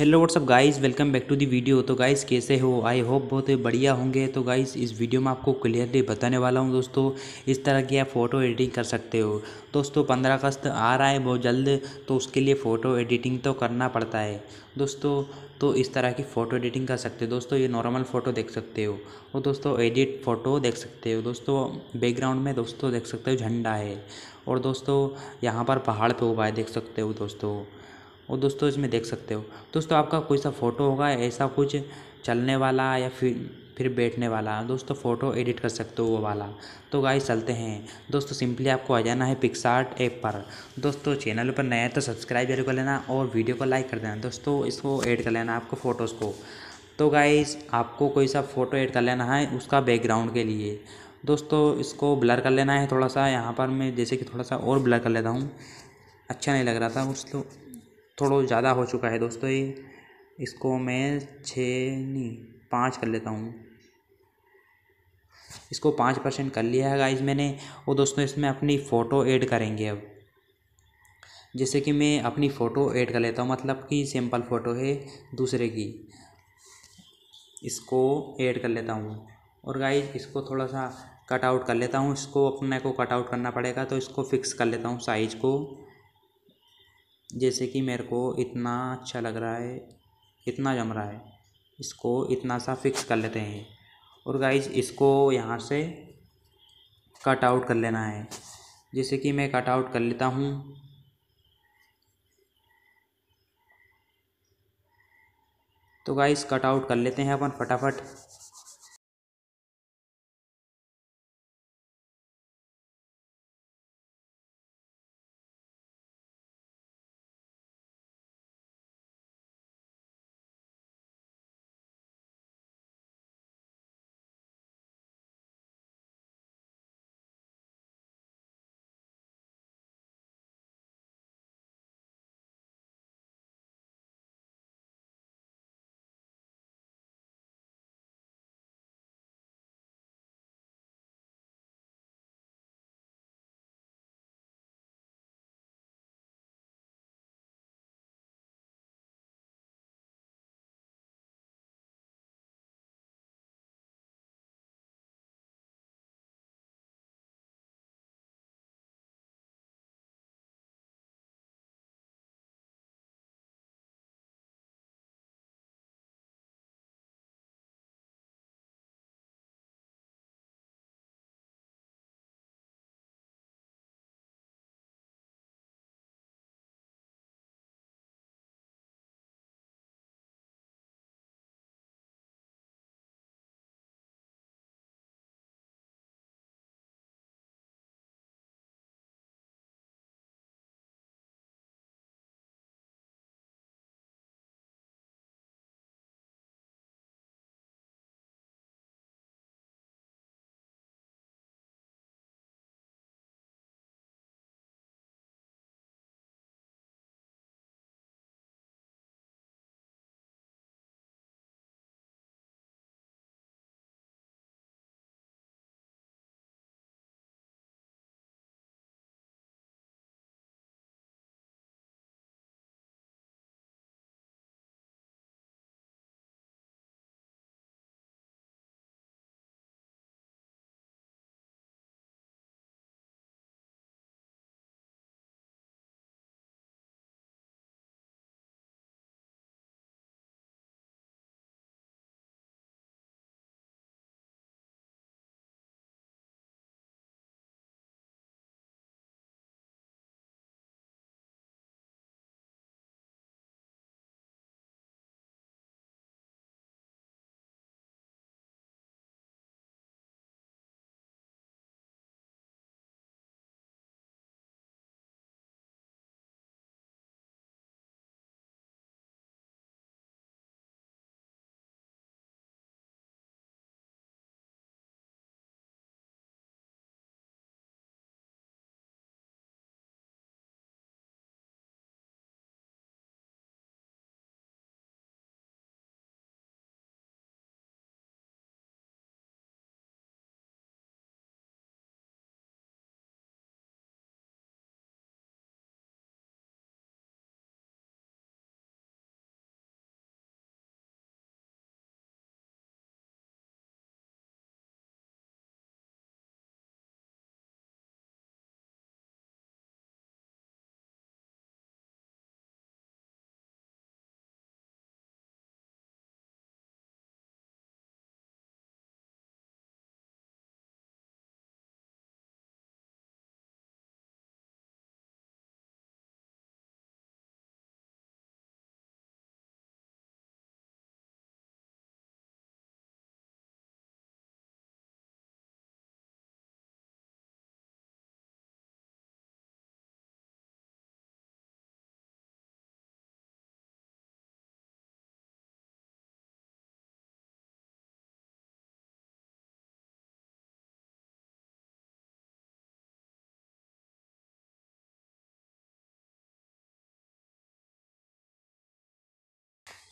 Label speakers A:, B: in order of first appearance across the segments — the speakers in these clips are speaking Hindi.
A: hello what's up guys welcome back to the video तो गाइस कैसे हो आई होप बहुत बढ़िया होंगे तो गाइस इस वीडियो में आपको क्लियरली बताने वाला हूं दोस्तों इस तरह की आप फ़ोटो एडिटिंग कर सकते हो दोस्तों पंद्रह अगस्त आ रहा है बहुत जल्द तो उसके लिए फ़ोटो एडिटिंग तो करना पड़ता है दोस्तों तो इस तरह की फ़ोटो एडिटिंग कर सकते हो दोस्तों ये नॉर्मल फ़ोटो देख सकते हो और दोस्तों एडिट फ़ोटो देख सकते हो दोस्तों बैकग्राउंड में दोस्तों देख सकते हो झंडा है और दोस्तों यहाँ पर पहाड़ पर हुआ है देख सकते हो दोस्तों और दोस्तों इसमें देख सकते हो दोस्तों आपका कोई सा फ़ोटो होगा ऐसा कुछ चलने वाला या फिर फिर बैठने वाला दोस्तों फ़ोटो एडिट कर सकते हो वो वाला तो गाइस चलते हैं दोस्तों सिंपली आपको आ जाना है पिक्सार्ट ऐप पर दोस्तों चैनल पर नया है तो सब्सक्राइब जरूर कर लेना और वीडियो को लाइक कर देना दोस्तों इसको ऐड कर लेना आपको फ़ोटोज़ को तो गाइस आपको कोई सा फ़ोटो ऐड कर लेना है उसका बैकग्राउंड के लिए दोस्तों इसको ब्लर कर लेना है थोड़ा सा यहाँ पर मैं जैसे कि थोड़ा सा और ब्लर कर लेता हूँ अच्छा नहीं लग रहा था उस थोड़ा ज़्यादा हो चुका है दोस्तों ये इसको मैं छः नहीं पाँच कर लेता हूँ इसको पाँच परसेंट कर लिया है गाइज मैंने और दोस्तों इसमें अपनी फ़ोटो ऐड करेंगे अब जैसे कि मैं अपनी फ़ोटो ऐड कर लेता हूँ मतलब कि सिंपल फ़ोटो है दूसरे की इसको ऐड कर लेता हूँ और गाइज इसको थोड़ा सा कटआउट कर लेता हूँ इसको अपने को कटआउट करना पड़ेगा तो इसको फिक्स कर लेता हूँ साइज को जैसे कि मेरे को इतना अच्छा लग रहा है इतना जम रहा है इसको इतना सा फ़िक्स कर लेते हैं और गाइज इसको यहाँ से कट आउट कर लेना है जैसे कि मैं कट आउट कर लेता हूँ तो गाइज़ कट आउट कर लेते हैं अपन फटाफट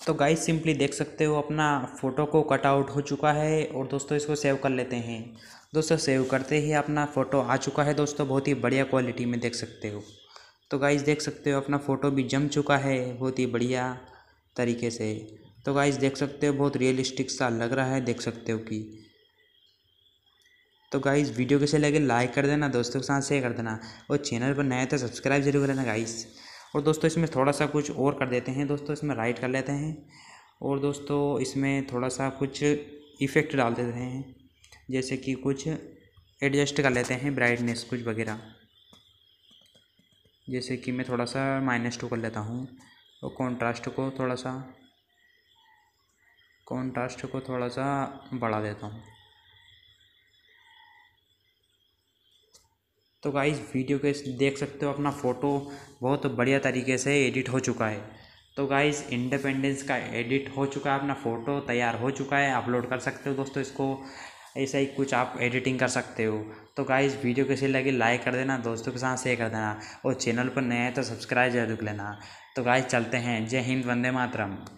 A: तो गाइस सिंपली देख सकते हो अपना फ़ोटो को कटआउट हो चुका है और दोस्तों इसको सेव कर लेते हैं दोस्तों सेव करते ही अपना फ़ोटो आ चुका है दोस्तों बहुत ही बढ़िया क्वालिटी में देख सकते हो तो गाइस देख सकते हो अपना फ़ोटो भी जम चुका है बहुत ही बढ़िया तरीके से तो गाइस देख सकते हो बहुत रियलिस्टिक सा लग रहा है देख सकते हो कि तो गाइस वीडियो कैसे लगे लाइक कर देना दोस्तों के साथ शेयर कर देना और चैनल पर नए तो सब्सक्राइब जरूर कर लेना गाइस और दोस्तों इसमें थोड़ा सा कुछ और कर देते हैं दोस्तों इसमें राइट कर लेते हैं और दोस्तों इसमें थोड़ा सा कुछ इफ़ेक्ट डाल देते हैं जैसे कि कुछ एडजस्ट कर लेते हैं ब्राइटनेस कुछ वगैरह जैसे कि मैं थोड़ा सा माइनस टू कर लेता हूँ और कॉन्ट्रास्ट को थोड़ा सा कॉन्ट्रास्ट को थोड़ा सा बढ़ा देता हूँ तो गाइस वीडियो के देख सकते हो अपना फ़ोटो बहुत बढ़िया तरीके से एडिट हो चुका है तो गाइस इंडिपेंडेंस का एडिट हो चुका है अपना फ़ोटो तैयार हो चुका है अपलोड कर सकते हो दोस्तों इसको ऐसा ही कुछ आप एडिटिंग कर सकते हो तो गाइस वीडियो कैसी लगी लाइक कर देना दोस्तों के साथ शेयर कर देना और चैनल पर नए हैं तो सब्सक्राइब जरूर लेना तो गाइस चलते हैं जय हिंद वंदे मातरम